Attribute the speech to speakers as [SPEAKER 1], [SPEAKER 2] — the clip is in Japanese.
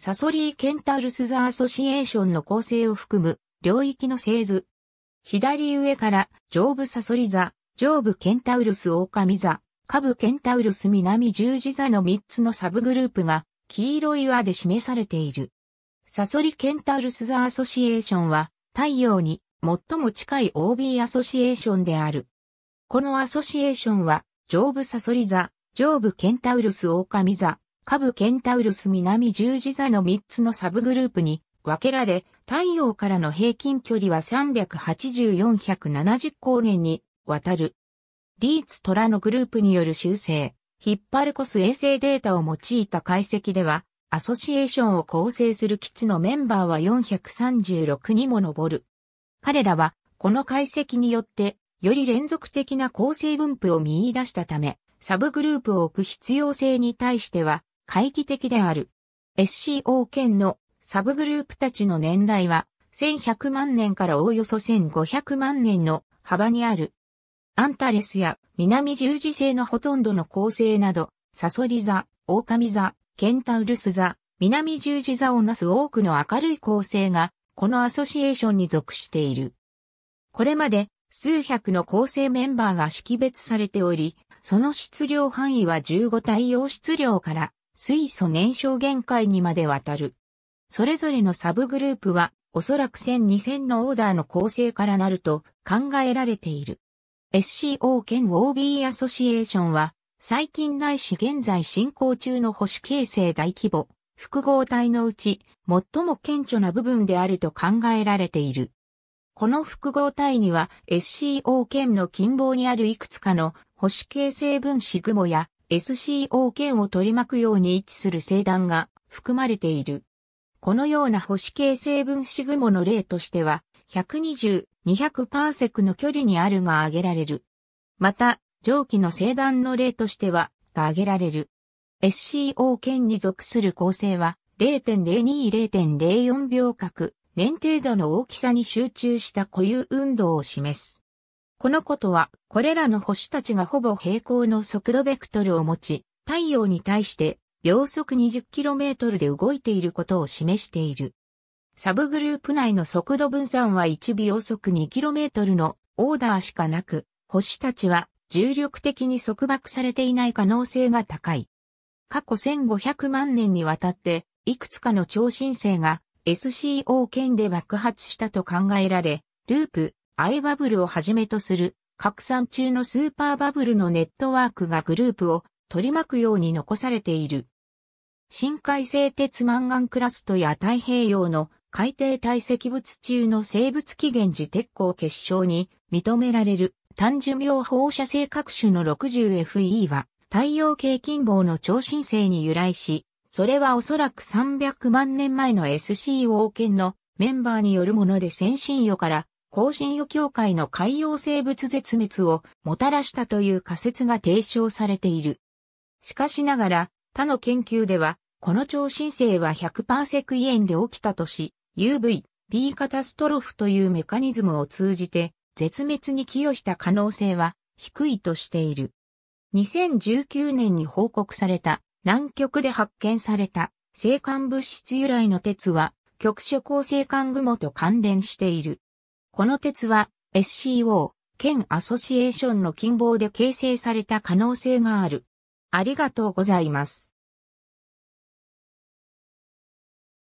[SPEAKER 1] サソリー・ケンタウルス・ザ・アソシエーションの構成を含む領域の製図。左上から上部サソリ座、上部ケンタウルス・オオカミ座、下部ケンタウルス南十字座の3つのサブグループが黄色い輪で示されている。サソリケンタウルスザアソシエーションは太陽に最も近い OB アソシエーションである。このアソシエーションは上部サソリ座、上部ケンタウルスオオカミ座、下部ケンタウルス南十字座の3つのサブグループに分けられ、太陽からの平均距離は38470光年にわたる。リーツ・トラのグループによる修正、ヒッパルコス衛星データを用いた解析では、アソシエーションを構成する基地のメンバーは436にも上る。彼らは、この解析によって、より連続的な構成分布を見出したため、サブグループを置く必要性に対しては、回帰的である。SCO 圏のサブグループたちの年代は1100万年からおおよそ1500万年の幅にある。アンタレスや南十字星のほとんどの構成など、サソリ座、オオカミ座、ケンタウルス座、南十字座をなす多くの明るい構成が、このアソシエーションに属している。これまで数百の構成メンバーが識別されており、その質量範囲は15対応質量から水素燃焼限界にまでわたる。それぞれのサブグループは、おそらく1000-2000のオーダーの構成からなると考えられている。SCO 兼 OB アソシエーションは、最近ないし現在進行中の保守形成大規模、複合体のうち、最も顕著な部分であると考えられている。この複合体には SCO 圏の近傍にあるいくつかの保守形成分子雲や SCO 圏を取り巻くように位置する星団が含まれている。このような星形成分子雲の例としては、120、200パーセクの距離にあるが挙げられる。また、上記の星団の例としては、が挙げられる。SCO 圏に属する構成は、0.02-0.04秒角、年程度の大きさに集中した固有運動を示す。このことは、これらの星たちがほぼ平行の速度ベクトルを持ち、太陽に対して秒速 20km で動いていることを示している。サブグループ内の速度分散は1秒速 2km のオーダーしかなく、星たちは重力的に束縛されていない可能性が高い。過去1500万年にわたって、いくつかの超新星が SCO 圏で爆発したと考えられ、ループ、アイバブルをはじめとする拡散中のスーパーバブルのネットワークがグループを取り巻くように残されている。深海製鉄マンガンクラストや太平洋の海底堆積物中の生物起源時鉄鋼結晶に認められる単寿命放射性各種の 60FE は太陽系近傍の超新星に由来し、それはおそらく300万年前の SCO 圏のメンバーによるもので先進予から高新予協会の海洋生物絶滅をもたらしたという仮説が提唱されている。しかしながら、他の研究では、この超新星は100パーセクイエンで起きたとし、UV、P カタストロフというメカニズムを通じて、絶滅に寄与した可能性は低いとしている。2019年に報告された南極で発見された生還物質由来の鉄は局所構成管雲と関連している。この鉄は SCO、県アソシエーションの近傍で形成された可能性がある。ありがとうございます。